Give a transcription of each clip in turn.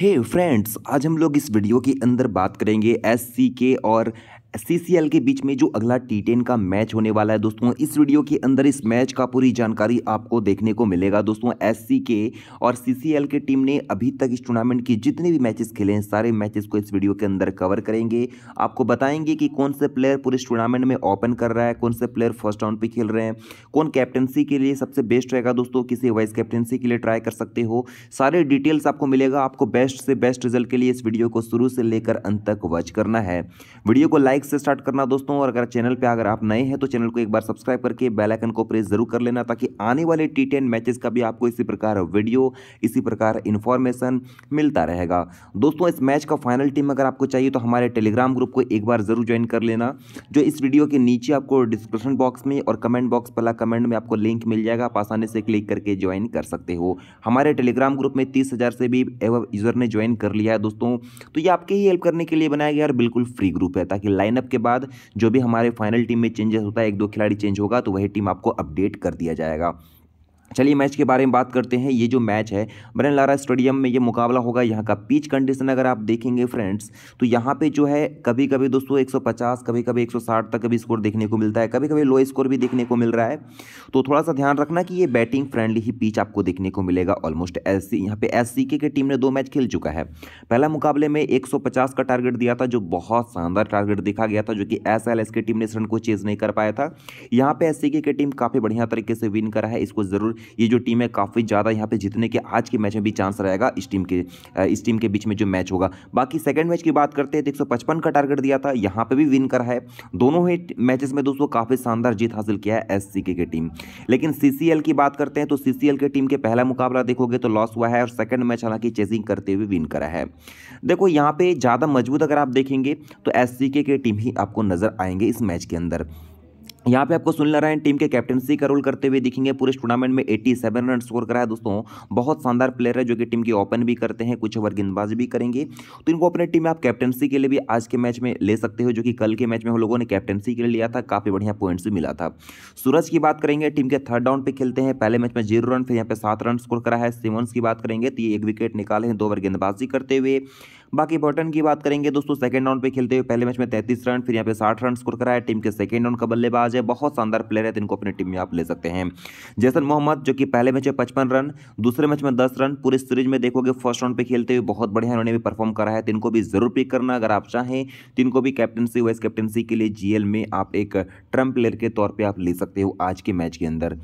हे hey friends आज हम लोग इस वीडियो के अंदर बात करेंगे एस और सीसीएल के बीच में जो अगला टी टेन का मैच होने वाला है दोस्तों इस वीडियो के अंदर इस मैच का पूरी जानकारी आपको देखने को मिलेगा दोस्तों सी के और सीसीएल के टीम ने अभी तक इस टूर्नामेंट के जितने भी मैचेस खेले हैं सारे मैचेस को इस वीडियो के अंदर कवर करेंगे आपको बताएंगे कि कौन से प्लेयर पूरे इस टूर्नामेंट में ओपन कर रहा है कौन से प्लेयर फर्स्ट राउंड पर खेल रहे हैं कौन कैप्टनसी के लिए सबसे बेस्ट रहेगा दोस्तों किसी वाइस कैप्टनसी के लिए ट्राई कर सकते हो सारे डिटेल्स आपको मिलेगा आपको बेस्ट से बेस्ट रिजल्ट के लिए इस वीडियो को शुरू से लेकर अंत तक वॉच करना है वीडियो को लाइक लाइक से स्टार्ट करना दोस्तों और अगर चैनल पे अगर आप नए हैं तो चैनल को एक बार सब्सक्राइब करके बेल आइकन को प्रेस जरूर कर लेना ताकि आने वाले टी टेन मैचेस का भी आपको इसी प्रकार वीडियो इसी प्रकार इन्फॉर्मेशन मिलता रहेगा दोस्तों इस मैच का फाइनल टीम अगर आपको चाहिए तो हमारे टेलीग्राम ग्रुप को एक बार ज़रूर ज्वाइन कर लेना जो इस वीडियो के नीचे आपको डिस्क्रिप्शन बॉक्स में और कमेंट बॉक्स पहला कमेंट में आपको लिंक मिल जाएगा आप आसानी से क्लिक करके ज्वाइन कर सकते हो हमारे टेलीग्राम ग्रुप में तीस हज़ार से भी यूज़र ने ज्वाइन कर लिया है दोस्तों तो ये आपके ही हेल्प करने के लिए बनाया गया और बिल्कुल फ्री ग्रुप है ताकि लाइन लाइनअप के बाद जो भी हमारे फाइनल टीम में चेंजेस होता है एक दो खिलाड़ी चेंज होगा तो वही टीम आपको अपडेट कर दिया जाएगा चलिए मैच के बारे में बात करते हैं ये जो मैच है बरन लारा स्टेडियम में ये मुकाबला होगा यहाँ का पिच कंडीशन अगर आप देखेंगे फ्रेंड्स तो यहाँ पे जो है कभी कभी दोस्तों 150 कभी कभी 160 तक का भी स्कोर देखने को मिलता है कभी कभी लो स्कोर भी देखने को मिल रहा है तो थोड़ा सा ध्यान रखना कि ये बैटिंग फ्रेंडली ही पिच आपको देखने को मिलेगा ऑलमोस्ट एस सी यहाँ पे एस सी के टीम ने दो मैच खेल चुका है पहला मुकाबले में एक का टारगेट दिया था जो बहुत शानदार टारगेट देखा गया था जो कि एस एल एस की टीम ने इस रन को चेज नहीं कर पाया था यहाँ पर एस सी की टीम काफ़ी बढ़िया तरीके से विन करा है इसको ज़रूर ये जो टीम है काफ़ी ज़्यादा यहाँ पे जीतने के आज के मैच में भी चांस रहेगा इस टीम के इस टीम के बीच में जो मैच होगा बाकी सेकंड मैच की बात करते हैं तो एक का टारगेट दिया था यहाँ पर भी विन करा है दोनों ही मैचेस में दोस्तों काफ़ी शानदार जीत हासिल किया है एस की टीम लेकिन सी की बात करते हैं तो सी के टीम के पहला मुकाबला देखोगे तो लॉस हुआ है और सेकेंड मैच हालांकि चेजिंग करते हुए विन करा है देखो यहाँ पर ज़्यादा मजबूत अगर आप देखेंगे तो एस की टीम ही आपको नजर आएंगे इस मैच के अंदर यहाँ पे आपको सुन रहा है टीम के कैप्टनसी का रोल करते हुए दिखेंगे पूरे टूर्नामेंट में 87 रन स्कोर कराया दोस्तों बहुत शानदार प्लेयर है जो कि टीम की ओपन भी करते हैं कुछ ओवर गेंदबाजी भी करेंगे तो इनको अपने टीम में आप कैप्टनसी के लिए भी आज के मैच में ले सकते हो जो कि कल के मैच में हम लोगों ने कैप्टनसी के लिए लिया था काफ़ी बढ़िया पॉइंट्स भी मिला था सूरज की बात करेंगे टीम के थर्ड डाउन पर खेलते हैं पहले मैच में जीरो रन फिर यहाँ पे सात रन स्कोर करा है सिमन्स की बात करेंगे तो ये एक विकेट निकाले हैं दो ओवर गेंदबाजी करते हुए बाकी बॉटन की बात करेंगे दोस्तों सेकंड राउंड पे खेलते हुए पहले मैच में तैतीस रन फिर यहाँ पे साठ रन स्कोर कराया टीम के सेकंड राउंड का बल्लेबाज है बहुत शानदार प्लेयर है तो इनको अपनी टीम में आप ले सकते हैं जैसन मोहम्मद जो कि पहले मैच में पचपन रन दूसरे मैच में दस रन पूरी सीरीज में देखोगे फर्स्ट राउंड पर खेलते हुए बहुत बढ़िया उन्होंने भी परफॉर्म करा है तो इनको भी जरूर पिक करना अगर आप चाहें तो इनको भी कैप्टनसी वाइस कैप्टनसी के लिए जी में आप एक ट्रम्प प्लेयर के तौर पर आप ले सकते हो आज के मैच के अंदर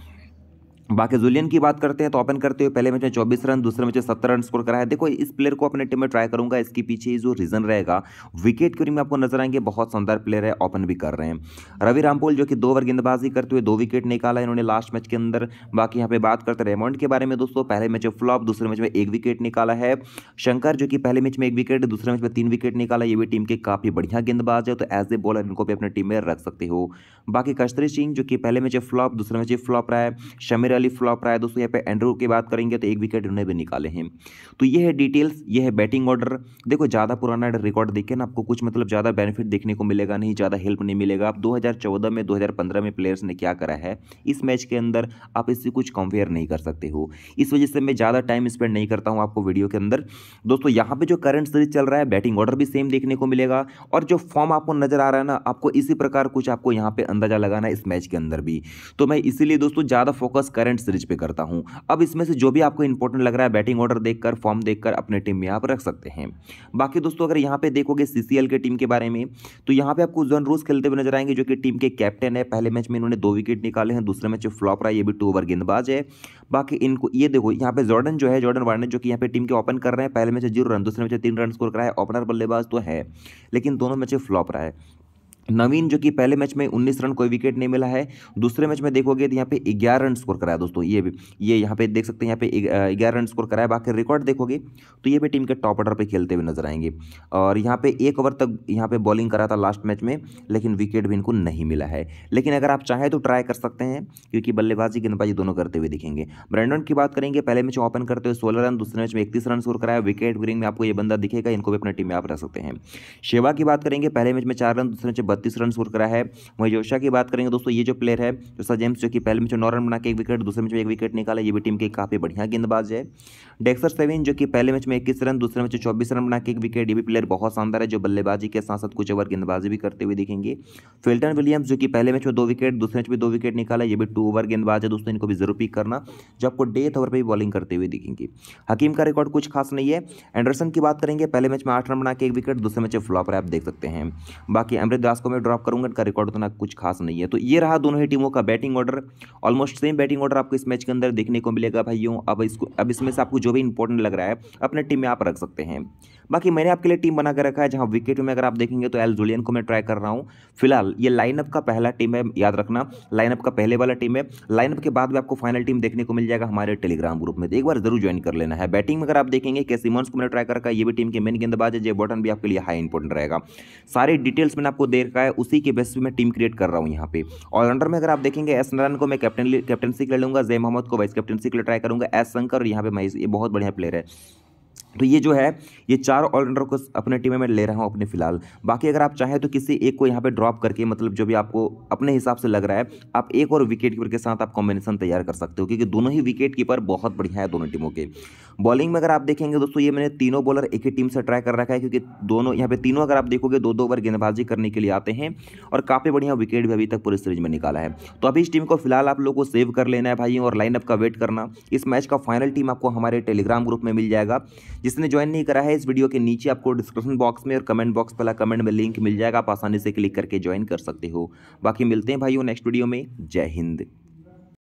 बाकी जुलियन की बात करते हैं तो ओपन करते हुए पहले मैच में चौबीस रन दूसरे मैच में सत्तर रन स्कोर कराया देखो इस प्लेयर को अपने टीम में ट्राई करूंगा इसके पीछे जो रीजन रहेगा विकेट के में आपको नजर आएंगे बहुत शानदार प्लेयर है ओपन भी कर रहे हैं रवि रामपोल जो कि दो ओवर गेंदबाजी करते हुए दो विकेट निकाला इन्होंने लास्ट मैच के अंदर बाकी यहाँ पे बात करते हैं रेमोंड के बारे में दोस्तों पहले मैच में फ्लॉप दूसरे मैच में एक विकेट निकाला है शंकर जो कि पहले मैच में एक विकेट दूसरे मैच में तीन विकेट निकाला ये भी टीम के काफ़ी बढ़िया गेंदबाज है तो एज ए बॉलर इनको भी अपनी टीम में रख सकते हो बाकी कश्तरी सिंह जो कि पहले मैच फ्लॉप दूसरे मैच फ्लॉप रहा है शमीर वाली फ्लॉप रहा है दोस्तों यहाँ पे एंड्रू की बात करेंगे तो एक विकेट उन्होंने भी निकाले हैं तो ये है डिटेल्स ये है बैटिंग ऑर्डर देखो ज़्यादा पुराना रिकॉर्ड देखे ना आपको कुछ मतलब ज़्यादा बेनिफिट देखने को मिलेगा नहीं ज़्यादा हेल्प नहीं मिलेगा आप दो में दो में प्लेयर्स ने क्या करा है इस मैच के अंदर आप इससे कुछ कंपेयर नहीं कर सकते हो इस वजह से मैं ज़्यादा टाइम स्पेंड नहीं करता हूँ आपको वीडियो के अंदर दोस्तों यहाँ पर जो करंट सीरीज चल रहा है बैटिंग ऑर्डर भी सेम देखने को मिलेगा और जो फॉर्म आपको नज़र आ रहा है ना आपको इसी प्रकार कुछ आपको यहाँ पर अंदाजा लगाना है इस मैच के अंदर भी तो मैं इसीलिए दोस्तों ज़्यादा फोकस कर करंट सीरीज पे करता हूँ अब इसमें से जो भी आपको इंपॉर्टेंट लग रहा है बैटिंग ऑर्डर देखकर फॉर्म देखकर अपने टीम में आप रख सकते हैं बाकी दोस्तों अगर यहाँ पे देखोगे सी के टीम के बारे में तो यहाँ पे आपको जोन रोज खेलते हुए नजर आएंगे जो कि टीम के कैप्टन है पहले मैच में इन्होंने दो विकेट निकाले हैं दूसरे मैच फ्लॉप रहा ये भी टू ओवर गेंदबाज है बाकी इनको ये देखो यहाँ पे जॉर्डन जो है जॉर्डन वार्नर जो कि यहाँ पे टीम के ओपन कर रहे हैं पहले मैच जीरो रन दूसरे मैच तीन रन स्कोर करा है ओपनर बल्लेबाज तो है लेकिन दोनों मैच फ्लॉप रहा है नवीन जो कि पहले मैच में 19 रन कोई विकेट नहीं मिला है दूसरे मैच में देखोगे तो यहाँ पे 11 रन स्कोर कराया दोस्तों ये भी ये यहाँ पे देख सकते हैं यहाँ पे 11 रन स्कोर कराया बाकी रिकॉर्ड देखोगे तो ये भी टीम के टॉप ऑर्डर पे खेलते हुए नजर आएंगे और यहाँ पे एक ओवर तक यहाँ पे बॉलिंग करा था लास्ट मैच में लेकिन विकेट भी इनको नहीं मिला है लेकिन अगर आप चाहें तो ट्राई कर सकते हैं क्योंकि बल्लेबाजी गेंदबाजी दोनों करते हुए दिखेंगे ब्रैंडन की बात करेंगे पहले मैच ओपन करते हुए सोलह रन दूसरे मैच में इकतीस रन स्कोर कराया विकेट गिरिंग में आपको ये बंदा दिखेगा इनको भी अपनी टीम में आप रख सकते हैं शेवा की बात करेंगे पहले मैच में चार रन दूसरे मैच बत्तीस रन स्कोर करा है वहीं जोशा की बात करेंगे दोस्तों ये जो प्लेयर है जोशा जेम्स जो कि पहले मैच में नौ रन बना के एक विकेट दूसरे मैच में एक विकेट निकाला ये भी टीम के काफ़ी बढ़िया गेंदबाज है डेक्सर सेविन जो कि पहले मैच में इक्कीस रन दूसरे मैच में चौबीस रन बना के एक विकेट ये भी प्लेयर बहुत शानदार है जो बल्लेबाजी के साथ साथ कुछ ओवर गेंदबाजी भी करते हुए दिखेंगे फिल्टन विलियम्स जो कि पहले मैच में दो विकेट दूसरे मैच में दो विकेट निकाला ये भी टू ओवर गेंदबाज है दोस्तों इनको भी जरूर पिक करना जो आपको डेथ ओवर पर भी बॉलिंग करते हुए दिखेंगे हकीम का रिकॉर्ड कुछ खास नहीं है एंडरसन की बात करेंगे पहले मैच में आठ रन बना के एक विकेट दूसरे मैच में फ्लॉप है आप देख सकते हैं बाकी अमृत दास को को मैं ड्रॉप करूंगा इनका रिकॉर्ड उतना कुछ खास नहीं है तो ये रहा दोनों ही टीमों का batting order almost same batting order आपको इस मैच के अंदर देखने को मिलेगा भाइयों अब इसको अब इसमें से आपको जो भी इंपॉर्टेंट लग रहा है अपने टीम में आप रख सकते हैं बाकी मैंने आपके लिए टीम बना कर रखा है जहाँ विकेट में अगर आप देखेंगे तो एल जुलियन को मैं ट्राई कर रहा हूँ फिलहाल ये लाइनअप का पहला टीम है याद रखना लाइनअप का पहले वाला टीम है लाइनअप के बाद भी आपको फाइनल टीम देखने को मिल जाएगा हमारे टेलीग्राम ग्रुप में एक बार जरूर ज्वाइन कर लेना है बैटिंग में अगर आप देखेंगे के सिमन्स को मैंने ट्राई कर रखा है ये भी टीम के मेन गेंदबाज है जे बॉटन भी आपके लिए हाई इंपॉर्टेंट रहेगा सारी डिटेल्स मैंने आपको दे क्रिकेट का है उसी के बेस पे मैं टीम क्रिएट कर रहा हूँ यहाँ पे ऑलराउंडर में अगर आप देखेंगे एस नारायण को मैं कैप्टन कैप्टनसी के लिए लूँगा जय मोहम्मद को वाइस कैप्टनसी के लिए ट्राई करूँगा एस शंकर और यहाँ पे महेश ये बहुत बढ़िया प्लेयर है तो ये जो है ये चार ऑलराउंडर को अपने टीम में ले रहा हूँ अपने फिलहाल बाकी अगर आप चाहें तो किसी एक को यहाँ पे ड्रॉप करके मतलब जो भी आपको अपने हिसाब से लग रहा है आप एक और विकेट कीपर के साथ आप कॉम्बिनेशन तैयार कर सकते हो क्योंकि दोनों ही विकेट कीपर बहुत बढ़िया है दोनों टीमों के बॉलिंग में अगर आप देखेंगे दोस्तों ये मैंने तीनों बॉलर एक ही टीम से ट्राई कर रखा है क्योंकि दोनों यहाँ पे तीनों अगर आप देखोगे दो दो ओवर गेंदबाजी करने के लिए आते हैं और काफ़ी बढ़िया विकेट भी अभी तक पूरे सीरीज में निकाला है तो अभी इस टीम को फिलहाल आप लोग को सेव कर लेना है भाई और लाइनअप का वेट करना इस मैच का फाइनल टीम आपको हमारे टेलीग्राम ग्रुप में मिल जाएगा जिसने ज्वाइन नहीं करा है इस वीडियो के नीचे आपको डिस्क्रिप्शन बॉक्स में और कमेंट बॉक्स वाला कमेंट में लिंक मिल जाएगा आप आसानी से क्लिक करके ज्वाइन कर सकते हो बाकी मिलते हैं भाइयों नेक्स्ट वीडियो में जय हिंद